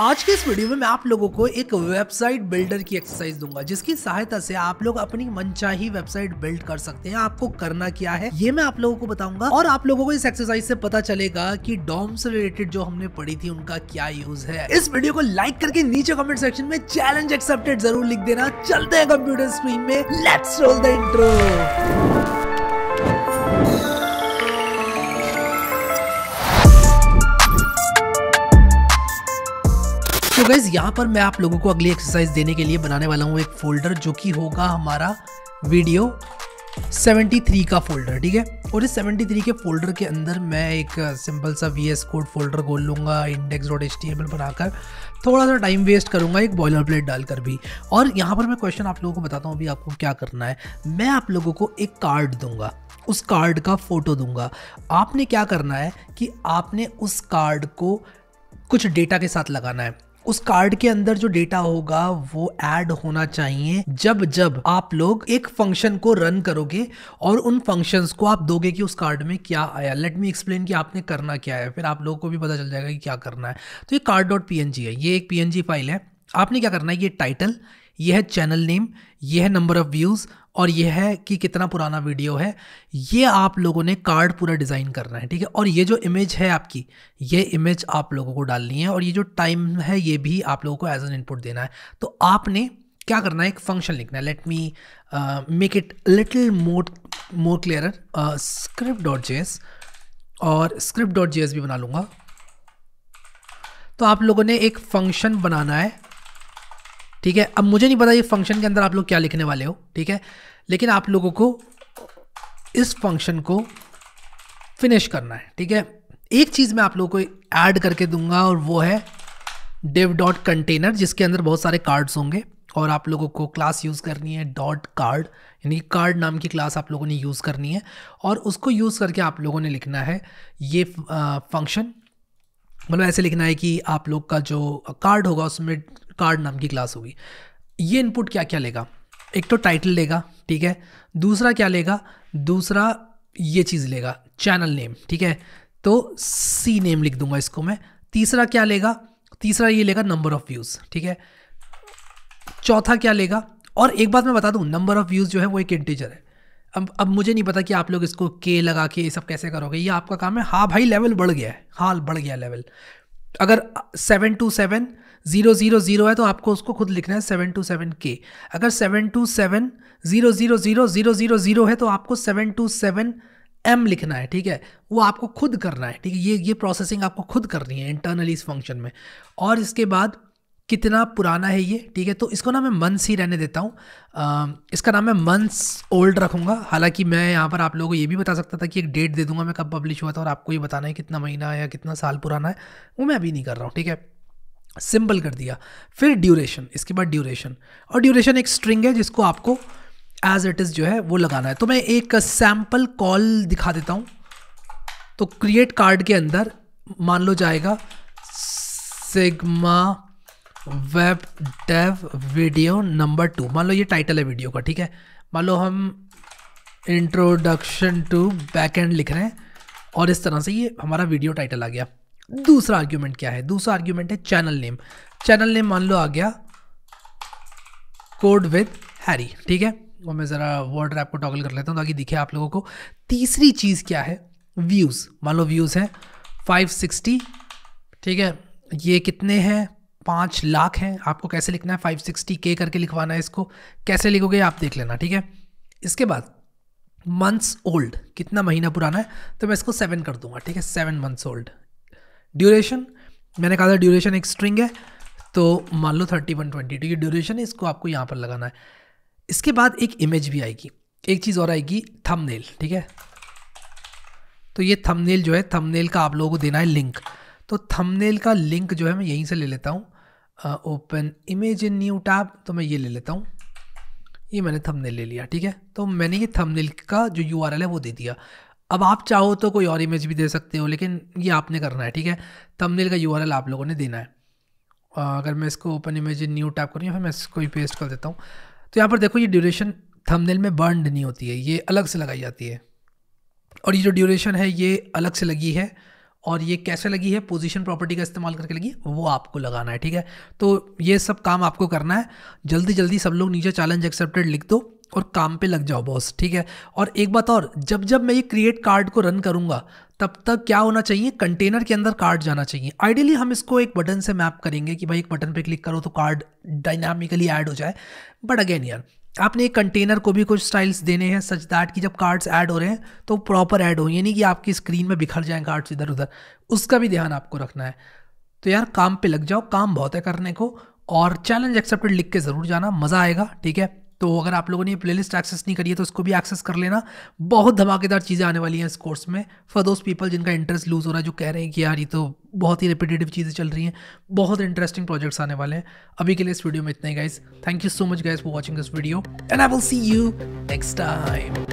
आज के इस वीडियो में मैं आप लोगों को एक वेबसाइट बिल्डर की एक्सरसाइज दूंगा जिसकी सहायता से आप लोग अपनी मनचाही वेबसाइट बिल्ड कर सकते हैं आपको करना क्या है ये मैं आप लोगों को बताऊंगा और आप लोगों को इस एक्सरसाइज से पता चलेगा कि डॉम से रिलेटेड जो हमने पढ़ी थी उनका क्या यूज है इस वीडियो को लाइक करके नीचे कमेंट सेक्शन में चैलेंज एक्सेप्टेड जरूर लिख देना चलते हैं कंप्यूटर स्क्रीन में let's roll the intro guys यहाँ पर मैं आप लोगों को अगली एक्सरसाइज देने के लिए बनाने वाला हूँ एक फोल्डर जो कि होगा हमारा वीडियो 73 का फोल्डर ठीक है और इस 73 के फोल्डर के अंदर मैं एक सिंपल uh, सा वी एस कोड फोल्डर खोल लूँगा इंडेक्स डॉट एच टी बनाकर थोड़ा सा टाइम वेस्ट करूँगा एक बॉयलर प्लेट डालकर भी और यहाँ पर मैं क्वेश्चन आप लोगों को बताता हूँ अभी आपको क्या करना है मैं आप लोगों को एक कार्ड दूंगा उस कार्ड का फ़ोटो दूंगा आपने क्या करना है कि आपने उस कार्ड को कुछ डेटा के साथ लगाना है उस कार्ड के अंदर जो डेटा होगा वो ऐड होना चाहिए जब जब आप लोग एक फंक्शन को रन करोगे और उन फंक्शंस को आप दोगे कि उस कार्ड में क्या आया लेट मी एक्सप्लेन कि आपने करना क्या है फिर आप लोगों को भी पता चल जाएगा कि क्या करना है तो ये कार्ड डॉट पी है ये एक पी फाइल है आपने क्या करना है ये टाइटल ये है चैनल नेम ये है नंबर ऑफ़ व्यूज़ और ये है कि कितना पुराना वीडियो है ये आप लोगों ने कार्ड पूरा डिज़ाइन करना है ठीक है और ये जो इमेज है आपकी ये इमेज आप लोगों को डालनी है और ये जो टाइम है ये भी आप लोगों को एज एन इनपुट देना है तो आपने क्या करना है एक फंक्शन लिखना है let me make it little more more clear script dot J और स्क्रिप्ट डॉट जे भी बना लूँगा तो आप लोगों ने एक फंक्शन बनाना है ठीक है अब मुझे नहीं पता ये फंक्शन के अंदर आप लोग क्या लिखने वाले हो ठीक है लेकिन आप लोगों को इस फंक्शन को फिनिश करना है ठीक है एक चीज़ मैं आप लोगों को ऐड करके दूंगा और वो है डिव डॉट कंटेनर जिसके अंदर बहुत सारे कार्ड्स होंगे और आप लोगों को क्लास यूज़ करनी है डॉट कार्ड यानी कि कार्ड नाम की क्लास आप लोगों ने यूज़ करनी है और उसको यूज़ करके आप लोगों ने लिखना है ये फंक्शन मतलब ऐसे लिखना है कि आप लोग का जो कार्ड होगा उसमें कार्ड नाम की क्लास होगी ये इनपुट क्या क्या लेगा एक तो टाइटल लेगा ठीक है दूसरा क्या लेगा दूसरा ये चीज़ लेगा चैनल नेम ठीक है तो सी नेम लिख दूंगा इसको मैं तीसरा क्या लेगा तीसरा ये लेगा नंबर ऑफ़ व्यूज़ ठीक है चौथा क्या लेगा और एक बात मैं बता दूं नंबर ऑफ़ व्यूज़ जो है वो एक इंटीजर है अब अब मुझे नहीं पता कि आप लोग इसको के लगा के ये सब कैसे करोगे ये आपका काम है हाँ भाई लेवल बढ़ गया है हाँ बढ़ गया लेवल अगर seven two seven zero zero zero है तो आपको उसको खुद लिखना है सेवन टू सेवन के अगर seven two seven zero zero zero zero zero zero है तो आपको सेवन टू सेवन एम लिखना है ठीक है वो आपको खुद करना है ठीक है ये ये प्रोसेसिंग आपको खुद करनी है इंटरनली इस फंक्शन में और इसके बाद कितना पुराना है ये ठीक है तो इसको ना मैं मंथ्स ही रहने देता हूँ इसका नाम मैं मंथ्स ओल्ड रखूँगा हालांकि मैं यहाँ पर आप लोगों को ये भी बता सकता था कि एक डेट दे दूंगा मैं कब पब्लिश हुआ था और आपको ये बताना है कितना महीना या कितना साल पुराना है वो मैं अभी नहीं कर रहा हूँ ठीक है सिंपल कर दिया फिर ड्यूरेशन इसके बाद ड्यूरेशन और ड्यूरेशन एक स्ट्रिंग है जिसको आपको एज इट इज़ जो है वो लगाना है तो मैं एक सैम्पल कॉल दिखा देता हूँ तो क्रिएट कार्ड के अंदर मान लो जाएगा sigma web dev video number two मान लो ये टाइटल है वीडियो का ठीक है मान लो हम इंट्रोडक्शन टू बैक एंड लिख रहे हैं और इस तरह से ये हमारा वीडियो टाइटल आ गया दूसरा आर्ग्यूमेंट क्या है दूसरा आर्ग्यूमेंट है चैनल नेम चैनल नेम मान लो आ गया कोड विद हैरी ठीक है वो मैं ज़रा वर्ड रैप को टॉगल कर लेता हूँ ताकि दिखे आप लोगों को तीसरी चीज़ क्या है व्यूज़ मान लो व्यूज़ है 560 ठीक है ये कितने हैं पाँच लाख हैं आपको कैसे लिखना है फाइव सिक्सटी के करके लिखवाना है इसको कैसे लिखोगे आप देख लेना ठीक है इसके बाद मंथ्स ओल्ड कितना महीना पुराना है तो मैं इसको सेवन कर दूंगा ठीक है सेवन मंथ्स ओल्ड ड्यूरेशन मैंने कहा था ड्यूरेशन एक स्ट्रिंग है तो मान लो थर्टी वन ट्वेंटी टू ये ड्यूरेशन है इसको आपको यहाँ पर लगाना है इसके बाद एक इमेज भी आएगी एक चीज़ और आएगी थंबनेल ठीक है तो ये थंबनेल जो है थंबनेल का आप लोगों को देना है लिंक तो थंबनेल का लिंक जो है मैं यहीं से ले लेता हूँ open image in new tab तो मैं ये ले लेता हूँ ये मैंने थंबनेल ले लिया ठीक है तो मैंने ये थंबनेल का जो यू है वो दे दिया अब आप चाहो तो कोई और इमेज भी दे सकते हो लेकिन ये आपने करना है ठीक है तमनेल का यू आप लोगों ने देना है अगर मैं इसको ओपन इमेज न्यू टैप करूँ या फिर मैं इसको ही पेस्ट कर देता हूँ तो यहाँ पर देखो ये ड्यूरेशन थंबनेल में बर्न नहीं होती है ये अलग से लगाई जाती है और ये जो ड्यूरेशन है ये अलग से लगी है और ये कैसे लगी है पोजीशन प्रॉपर्टी का इस्तेमाल करके लगी वो आपको लगाना है ठीक है तो ये सब काम आपको करना है जल्दी जल्दी सब लोग नीचे चैलेंज एक्सेप्टेड लिख दो और काम पे लग जाओ बॉस ठीक है और एक बात और जब जब मैं ये क्रिएट कार्ड को रन करूँगा तब तक क्या होना चाहिए कंटेनर के अंदर कार्ड जाना चाहिए आइडियली हम इसको एक बटन से मैप करेंगे कि भाई एक बटन पे क्लिक करो तो कार्ड डायनामिकली ऐड हो जाए बट अगेन यार आपने एक कंटेनर को भी कुछ स्टाइल्स देने हैं सच दैट कि जब कार्ड्स ऐड हो रहे हैं तो प्रॉपर ऐड हो यानी नहीं कि आपकी स्क्रीन में बिखर जाएं कार्ड्स इधर उधर उसका भी ध्यान आपको रखना है तो यार काम पे लग जाओ काम बहुत है करने को और चैलेंज एक्सेप्टेड लिख के ज़रूर जाना मज़ा आएगा ठीक है तो अगर आप लोगों ने प्ले लिस्ट एक्सेस नहीं करी है तो उसको भी एक्सेस कर लेना बहुत धमाकेदार चीज़ें आने वाली हैं इस कोर्स में फॉर दोज पीपल जिनका इंटरेस्ट लूज़ हो रहा है जो कह रहे हैं कि यार ये तो बहुत ही रिपीटेटिव चीज़ें चल रही हैं बहुत इंटरेस्टिंग प्रोजेक्ट्स आने वाले हैं अभी के लिए इस वीडियो में इतना ही guys thank you so much guys for watching this video and I will see you next time